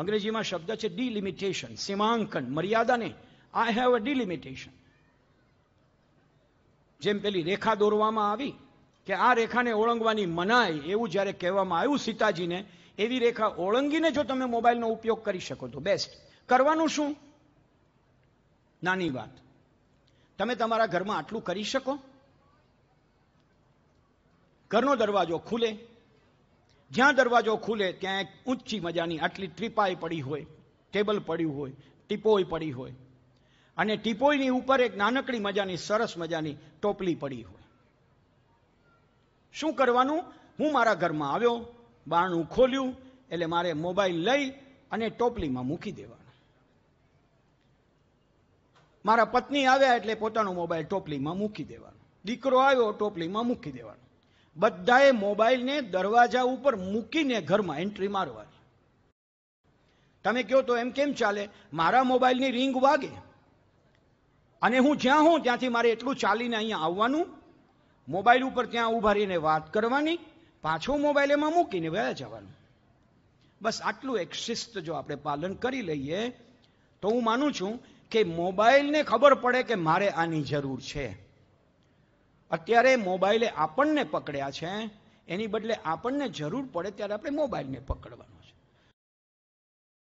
અંગ્રેજીમાં શબ્દ છે ડિલિમિટેશન સીમાંકન મર્યાદા ને આઈ હેવ અ ડિલિમિટેશન જેમ પેલી રેખા દોરવામાં આવી કે આ રેખાને ઓળંગવાની મનાય એવું જ્યારે કહેવામાં આવ્યું સીતાજીને એવી રેખા ઓળંગીને જો તમે મોબાઈલનો ઉપયોગ કરી શકો તો બેસ્ટ કરવાનું શું નાની વાત તમે તમારા ઘરમાં આટલું કરી શકો ઘરનો દરવાજો ખુલે જ્યાં દરવાજો ખુલે ત્યાં એક ઊંચી મજાની આટલી ત્રિપાઈ પડી હોય ટેબલ પડ્યું હોય ટીપોઈ પડી હોય અને ટીપોઈની ઉપર એક નાનકડી મજાની સરસ મજાની ટોપલી પડી હોય શું કરવાનું હું મારા ઘરમાં આવ્યો બારણું ખોલ્યું એટલે મારે મોબાઈલ લઈ અને ટોપલીમાં મૂકી દેવાનો મારા પત્ની આવ્યા એટલે પોતાનો મોબાઈલ ટોપલીમાં મૂકી દેવાનો દીકરો આવ્યો ટોપલીમાં મૂકી દેવાનો બધાએ મોબાઈલને દરવાજા ઉપર મૂકીને ઘરમાં એન્ટ્રી મારવાની તમે કહો તો એમ કેમ ચાલે મારા મોબાઈલની રિંગ વાગે અને હું જ્યાં હોઉં ત્યાંથી મારે એટલું ચાલીને અહીંયા આવવાનું મોબાઈલ ઉપર ત્યાં ઊભા રહીને વાત કરવાની પાછો મોબાઈલ એમાં મૂકીને વયા જવાનું બસ આટલું એક શિસ્ત જો આપણે પાલન કરી લઈએ તો હું માનું છું કે મોબાઈલને ખબર પડે કે મારે આની જરૂર છે અત્યારે મોબાઈલે આપણને પકડ્યા છે એની બદલે આપણને જરૂર પડે ત્યારે આપણે મોબાઈલને પકડવાનું